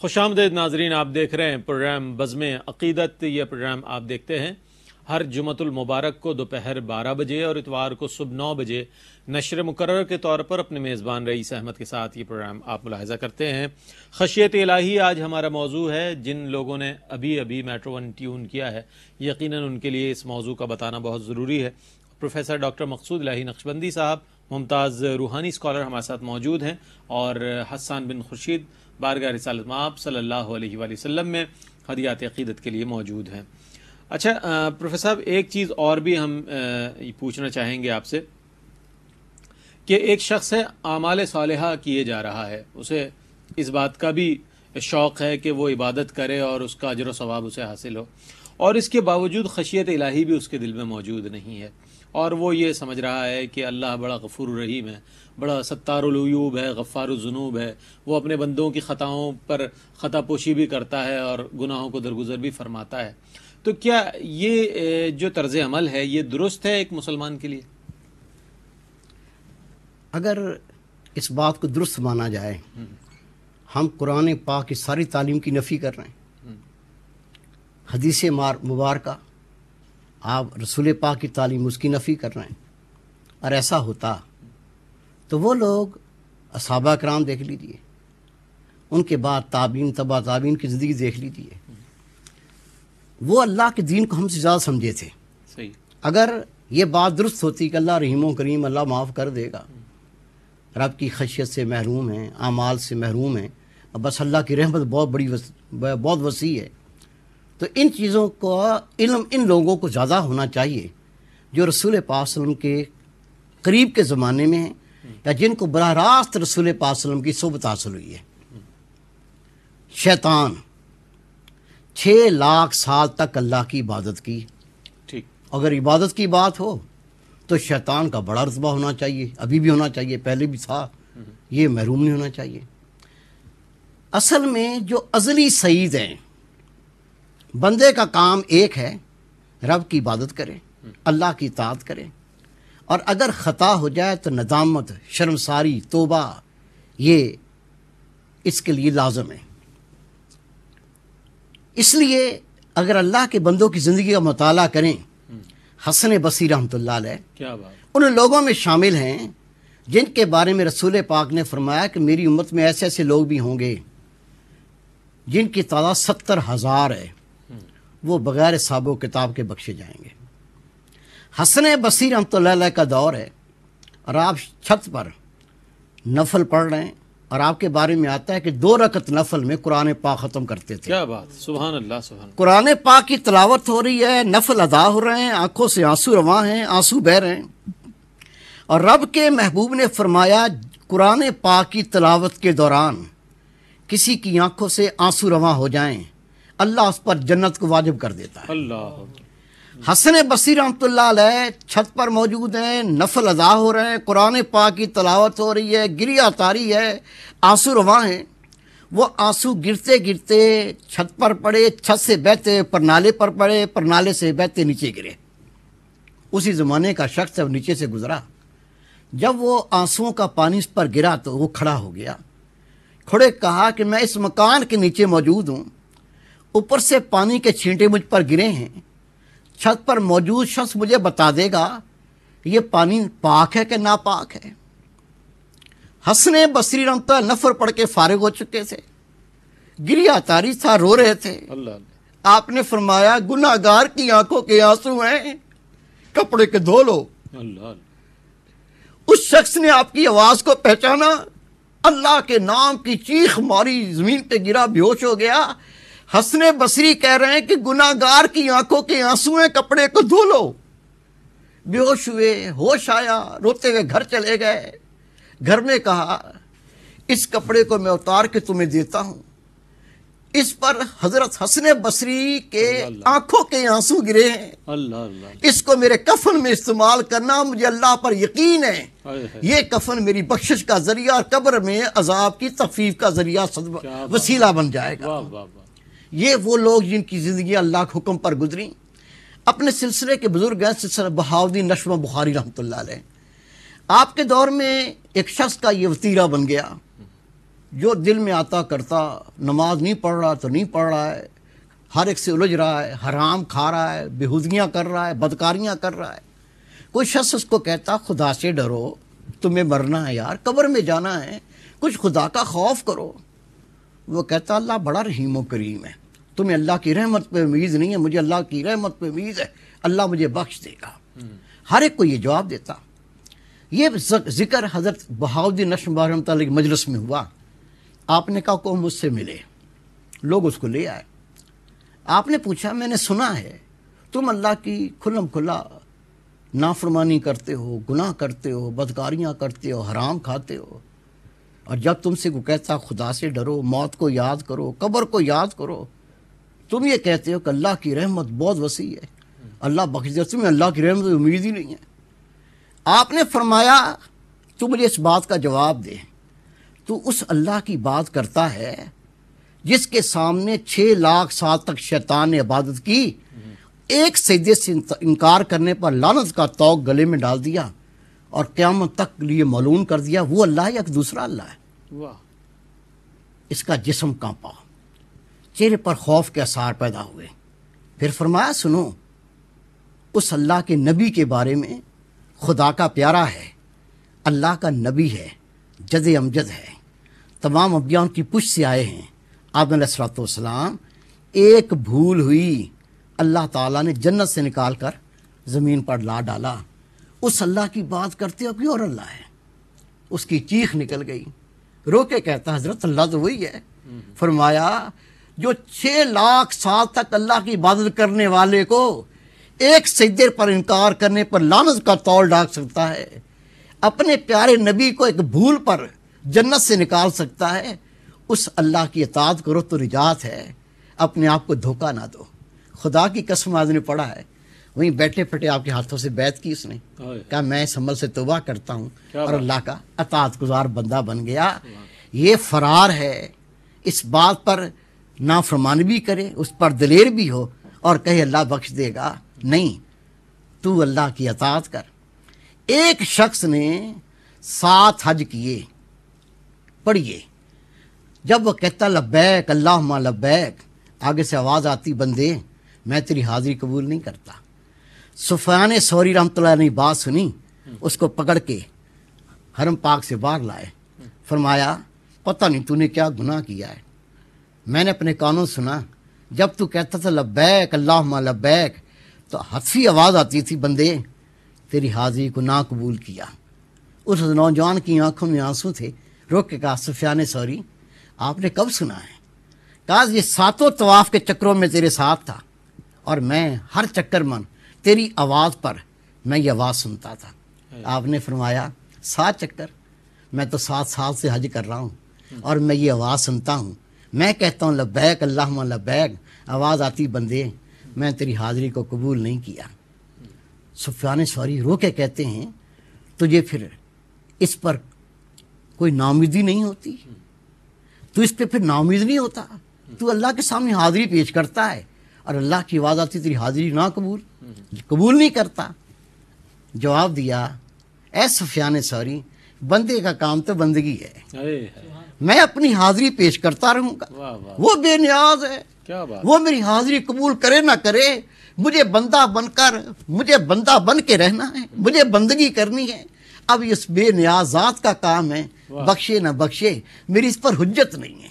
खुश आमदेद नाजरीन आप देख रहे हैं प्रोग्राम बज़म अकीदत यह प्रोग्राम आप देखते हैं हर जुमतुलमबारक को दोपहर बारह बजे और इतवार को सुबह नौ बजे नशर मुकर के तौर पर अपने मेज़बान रई सहमत के साथ ये प्रोग्राम आप मुलाजा करते हैं खशियत इलाही आज हमारा मौजू है जिन लोगों ने अभी अभी मेट्रो वन ट्यून किया है यकीन उनके लिए इस मौजू का बताना बहुत ज़रूरी है प्रोफेसर डॉक्टर मकसूद लाही नक्शबंदी साहब मुमताज़ रूहानी स्कॉलर हमारे साथ मौजूद हैं और हसन बिन खुर्शीद बारगा रसालत माप सल्ला वसम में हदियात अक़ीदत के लिए मौजूद हैं अच्छा प्रोफेसर साहब एक चीज़ और भी हम पूछना चाहेंगे आपसे कि एक शख्स है आमाल साल किए जा रहा है उसे इस बात का भी शौक़ है कि वो इबादत करे और उसका अजर वाब उसे हासिल हो और इसके बावजूद खशियत इलाही भी उसके दिल में मौजूद नहीं है और वो ये समझ रहा है कि अल्लाह बड़ा गफूर रहीम है बड़ा सत्तारूब है गफ़ारजनूब है वो अपने बंदों की ख़ताओं पर पोशी भी करता है और गुनाहों को दरगुजर भी फरमाता है तो क्या ये जो तर्ज अमल है ये दुरुस्त है एक मुसलमान के लिए अगर इस बात को दुरुस्त माना जाए हम्म। हम कुरान पाक की सारी तालीम की नफ़ी कर रहे हैं हदीस मार मुबारक आप रसूल पा की तालीम उसकी नफ़ी कर रहे हैं और ऐसा होता तो वो लोग असाबा कराम देख लीजिए उनके बाद ताबीन तबा ताबीन की ज़िंदगी देख लीजिए वो अल्लाह के दीन को हमसे ज़्यादा समझे थे सही अगर ये बात दुरुस्त होती कि अल्लाह रहीम करीम अल्लाह माफ़ कर देगा रब की खशियत से महरूम है आमाल से महरूम है बस अल्लाह की रहमत बहुत बड़ी वस, बहुत वसी है तो इन चीज़ों का इलम इन लोगों को ज़्यादा होना चाहिए जो रसूल पासलम के करीब के ज़माने में हैं या जिनको बरह रास्त रसूल पासलम की सोबत हासिल हुई है शैतान छः लाख साल तक अल्लाह की इबादत की ठीक अगर इबादत की बात हो तो शैतान का बड़ा रतबा होना चाहिए अभी भी होना चाहिए पहले भी था ये महरूम नहीं होना चाहिए असल में जो अजली सईद हैं बंदे का काम एक है रब की इबादत करे अल्लाह की इतात करे और अगर ख़ता हो जाए तो नदामत शर्मसारी तोबा ये इसके लिए लाजम है इसलिए अगर अल्लाह के बंदों की ज़िंदगी का मताल करें हसन बसी रहमत उन लोगों में शामिल हैं जिनके बारे में रसूल पाक ने फरमाया कि मेरी उम्मत में ऐसे ऐसे लोग भी होंगे जिनकी तादाद सत्तर हज़ार है वो बग़ैर साबो किताब के बख्शे जाएंगे हसन बसी रमत का दौर है और आप छत पर नफल पढ़ रहे हैं और आपके बारे में आता है कि दो रकत नफल में कुरान पाक ख़त्म करते थे क्या बात सुबह अल्लाह कुरान पाक की तलावत हो रही है नफल अदा हो रहे हैं आंखों से आंसू रवा हैं आंसू बह रहे हैं और रब के महबूब ने फरमाया कुरान पाक की तलावत के दौरान किसी की आंखों से आंसू रवा हो जाएं अल्लाह उस पर जन्नत को वाजिब कर देता है हसन बसी रहमत छत पर मौजूद हैं नफल अदा हो रहे हैं कुरान पा की तलावत हो रही है गिरिया तारी है आंसू रवा हैं वो आंसू गिरते गिरते छत पर पड़े छत से बहते परनाले पर पड़े परनाले से बहते नीचे गिरे उसी ज़माने का शख्स जब नीचे से गुजरा जब वो आंसुओं का पानी इस पर गिरा तो वो खड़ा हो गया खड़े कहा कि मैं इस मकान के नीचे मौजूद हूँ ऊपर से पानी के छींटे मुझ पर गिरे हैं छत पर मौजूद शख्स मुझे बता देगा ये पानी पाक है कि नापाक है हंसने बसरी रमता नफर पड़ के फारिग हो चुके थे गिरिया तारी था रो रहे थे आपने फरमाया गुनागार की आंखों के आंसू हैं कपड़े के धो लो उस शख्स ने आपकी आवाज को पहचाना अल्लाह के नाम की चीख मारी जमीन पे गिरा बेहोश हो गया हसने बसरी कह रहे हैं कि गुनागार की आंखों के आंसुए कपड़े को धो लो बेहोश हुए होश आया रोते हुए घर चले गए घर में कहा इस कपड़े को मैं उतार के तुम्हें देता हूँ इस पर हजरत हसन बसरी के आंखों के आंसू गिरे हैं इसको मेरे कफन में इस्तेमाल करना मुझे अल्लाह पर यकीन है ये कफन मेरी बख्शिश का जरिया और कब्र में अजाब की तफीफ का जरिया वसीला बन जाएगा ये वो लोग जिनकी ज़िंदगी अल्लाह के हुक्म पर गुजरी अपने सिलसिले के बुज़ुर्ग हैं सिलसिला बहाउद्दीन नशमा बुखारी रहमत आपके दौर में एक शख्स का ये वतीरा बन गया जो दिल में आता करता नमाज नहीं पढ़ रहा तो नहीं पढ़ रहा है हर एक से उलझ रहा है हराम खा रहा है बेहूदियाँ कर रहा है बदकारियाँ कर रहा है कोई शख्स उसको कहता खुदा से डरो तुम्हें मरना है यार कब्र में जाना है कुछ खुदा का खौफ करो वो कहता अल्लाह बड़ा रहीम व करीम है तुम्हें अल्लाह की रहमत पे उम्मीद नहीं है मुझे अल्लाह की रहमत पे उम्मीद है अल्लाह मुझे बख्श देगा हम्म। हर एक को ये जवाब देता ये जिक्र हज़रत बहाउद्दीन नशम रमत मजलस में हुआ आपने कहा कौम मुझसे मिले लोग उसको ले आए आपने पूछा मैंने सुना है तुम अल्लाह की खुलम खुला नाफरमानी करते हो गुनाह करते हो बदकारियाँ करते हो हराम खाते हो और जब तुमसे को कहता खुदा से डरो मौत को याद करो कब्र को याद करो तुम ये कहते हो कि अल्लाह की रहमत बहुत वसी है अल्लाह बख्श दे तुम्हें अल्लाह की रहमत उम्मीद ही नहीं है आपने फरमाया तुम मुझे इस बात का जवाब दे तो उस अल्लाह की बात करता है जिसके सामने छः लाख साल तक शैतान ने इबादत की एक सजे से इनकार करने पर लानत का तोक गले में डाल दिया और क्याम तक लिए मालूम कर दिया वो अल्लाह या दूसरा अल्लाह है इसका जिसम कांपा चेहरे पर खौफ के आसार पैदा हुए फिर फरमाया सुनो उस अल्लाह के नबी के बारे में खुदा का प्यारा है अल्लाह का नबी है जद अमजद है तमाम अबिया की पुष्ट से आए हैं आदम एक भूल हुई अल्लाह ताला ने जन्नत से निकाल कर ज़मीन पर ला डाला उस अल्लाह की बात करते हो कि और अल्लाह है उसकी चीख निकल गई रो के कहता हजरत अल्लाह तो वही है फरमाया जो छः लाख साल तक अल्लाह की इबादत करने वाले को एक सजदे पर इनकार करने पर लानत का तौल डाक सकता है अपने प्यारे नबी को एक भूल पर जन्नत से निकाल सकता है उस अल्लाह की अताद करो तो निजात है अपने आप को धोखा ना दो खुदा की कसम आदमी पड़ा है वहीं बैठे फटे आपके हाथों से बैत की उसने हाँ कहा मैं संभल से तोबा करता हूँ और अल्लाह का अतात गुजार बंदा बन गया ये फरार है इस बात पर नाफरमान भी करे उस पर दलेर भी हो और कहे अल्लाह बख्श देगा नहीं तू अल्लाह की अतात कर एक शख्स ने सात हज किए पढ़िए जब वह कहता लब्बैक अल्लाह लब्बैक आगे से आवाज़ आती बंदे मैं तेरी हाजिरी कबूल नहीं करता सुफियान सौरी रहमत ने बात सुनी उसको पकड़ के हरम पाक से बाहर लाए फरमाया पता नहीं तूने क्या गुनाह किया है मैंने अपने कानों सुना जब तू कहता था लब्बैक अल्लाह लब्बैक तो हसी आवाज़ आती थी बंदे तेरी हाजिरी को ना कबूल किया उस नौजवान की आंखों में आंसू थे रोक के कहा सुफियान सॉरी आपने कब सुना है कहा ये सातों तवाफ़ के चक्रों में तेरे साथ था और मैं हर चक्कर मन तेरी आवाज़ पर मैं ये आवाज़ सुनता था आपने फरमाया सात चक्कर मैं तो सात साल से हज कर रहा हूँ और मैं ये आवाज़ सुनता हूँ मैं कहता हूँ लबैक अल्लाह लबैक आवाज़ आती बंदे मैं तेरी हाज़िरी को कबूल नहीं किया सुफियान सॉरी रो के कहते हैं तुझे तो फिर इस पर कोई नाउमीदी नहीं होती तो इस पर फिर नाउमीद नहीं होता तू तो अल्लाह के सामने हाजिरी पेश करता है और अल्लाह की आवाज़ आती तेरी हाजिरी ना कबूल कबूल नहीं करता जवाब दिया ए ने सॉरी बंदे का काम तो बंदगी है मैं अपनी हाजिरी पेश करता रहूंगा वो बेनियाज है क्या बात वो मेरी हाजिरी कबूल करे ना करे मुझे बंदा बनकर मुझे बंदा बन के रहना है मुझे बंदगी करनी है अब इस बेनियाजात का काम है बख्शे ना बख्शे मेरी इस पर हुज्जत नहीं है